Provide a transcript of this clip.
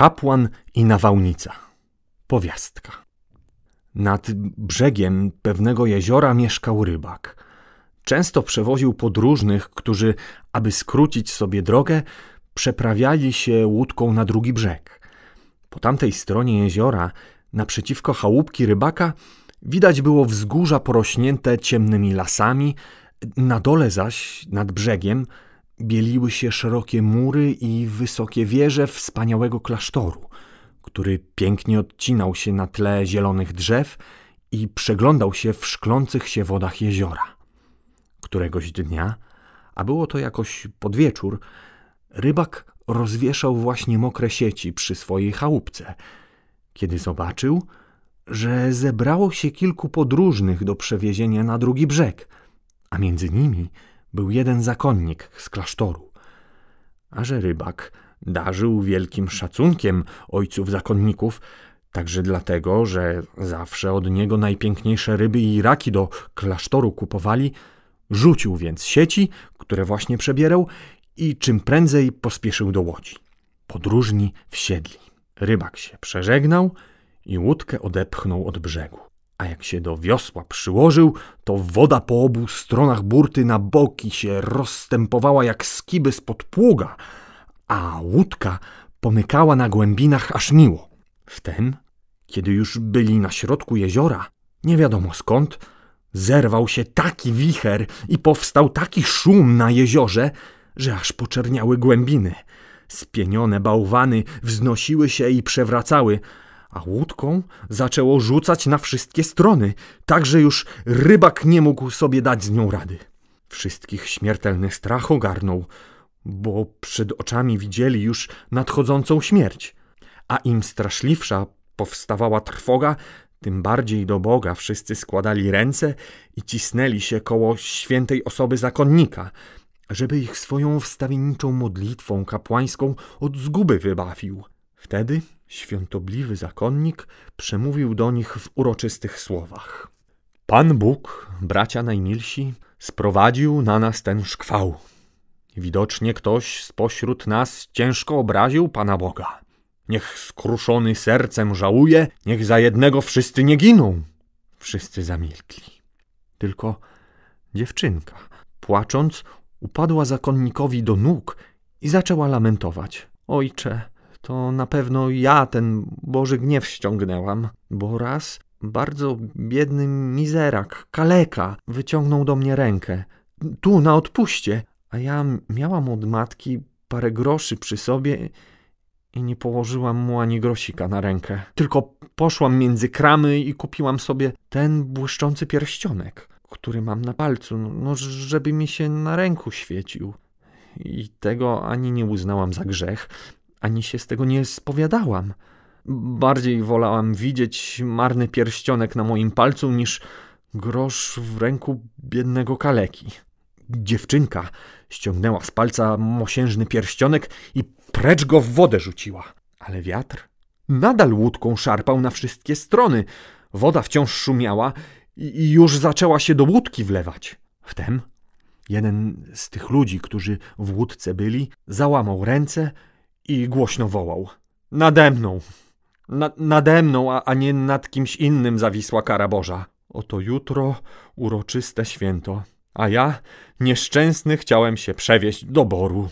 Kapłan i nawałnica. Powiastka. Nad brzegiem pewnego jeziora mieszkał rybak. Często przewoził podróżnych, którzy, aby skrócić sobie drogę, przeprawiali się łódką na drugi brzeg. Po tamtej stronie jeziora, naprzeciwko chałupki rybaka, widać było wzgórza porośnięte ciemnymi lasami, na dole zaś, nad brzegiem, bieliły się szerokie mury i wysokie wieże wspaniałego klasztoru, który pięknie odcinał się na tle zielonych drzew i przeglądał się w szklących się wodach jeziora. Któregoś dnia, a było to jakoś pod wieczór, rybak rozwieszał właśnie mokre sieci przy swojej chałupce, kiedy zobaczył, że zebrało się kilku podróżnych do przewiezienia na drugi brzeg, a między nimi był jeden zakonnik z klasztoru. A że rybak darzył wielkim szacunkiem ojców zakonników, także dlatego, że zawsze od niego najpiękniejsze ryby i raki do klasztoru kupowali, rzucił więc sieci, które właśnie przebierał i czym prędzej pospieszył do łodzi. Podróżni wsiedli. Rybak się przeżegnał i łódkę odepchnął od brzegu a jak się do wiosła przyłożył, to woda po obu stronach burty na boki się rozstępowała jak skiby spod pługa, a łódka pomykała na głębinach aż miło. Wtem, kiedy już byli na środku jeziora, nie wiadomo skąd, zerwał się taki wicher i powstał taki szum na jeziorze, że aż poczerniały głębiny. Spienione bałwany wznosiły się i przewracały, a łódką zaczęło rzucać na wszystkie strony, tak że już rybak nie mógł sobie dać z nią rady. Wszystkich śmiertelny strach ogarnął, bo przed oczami widzieli już nadchodzącą śmierć. A im straszliwsza powstawała trwoga, tym bardziej do Boga wszyscy składali ręce i cisnęli się koło świętej osoby zakonnika, żeby ich swoją wstawienniczą modlitwą kapłańską od zguby wybawił. Wtedy Świątobliwy zakonnik przemówił do nich w uroczystych słowach. Pan Bóg, bracia najmilsi, sprowadził na nas ten szkwał. Widocznie ktoś spośród nas ciężko obraził Pana Boga. Niech skruszony sercem żałuje, niech za jednego wszyscy nie giną. Wszyscy zamilkli. Tylko dziewczynka, płacząc, upadła zakonnikowi do nóg i zaczęła lamentować. Ojcze, to na pewno ja ten Boży gniew ściągnęłam, bo raz bardzo biedny mizerak, kaleka, wyciągnął do mnie rękę. Tu, na odpuście. A ja miałam od matki parę groszy przy sobie i nie położyłam mu ani grosika na rękę. Tylko poszłam między kramy i kupiłam sobie ten błyszczący pierścionek, który mam na palcu, no, no żeby mi się na ręku świecił. I tego ani nie uznałam za grzech, ani się z tego nie spowiadałam. Bardziej wolałam widzieć marny pierścionek na moim palcu niż grosz w ręku biednego kaleki. Dziewczynka ściągnęła z palca mosiężny pierścionek i precz go w wodę rzuciła. Ale wiatr nadal łódką szarpał na wszystkie strony. Woda wciąż szumiała i już zaczęła się do łódki wlewać. Wtem jeden z tych ludzi, którzy w łódce byli, załamał ręce i głośno wołał. Nademną. Na, nademną, a, a nie nad kimś innym zawisła kara Boża. Oto jutro uroczyste święto, a ja nieszczęsny chciałem się przewieźć do boru.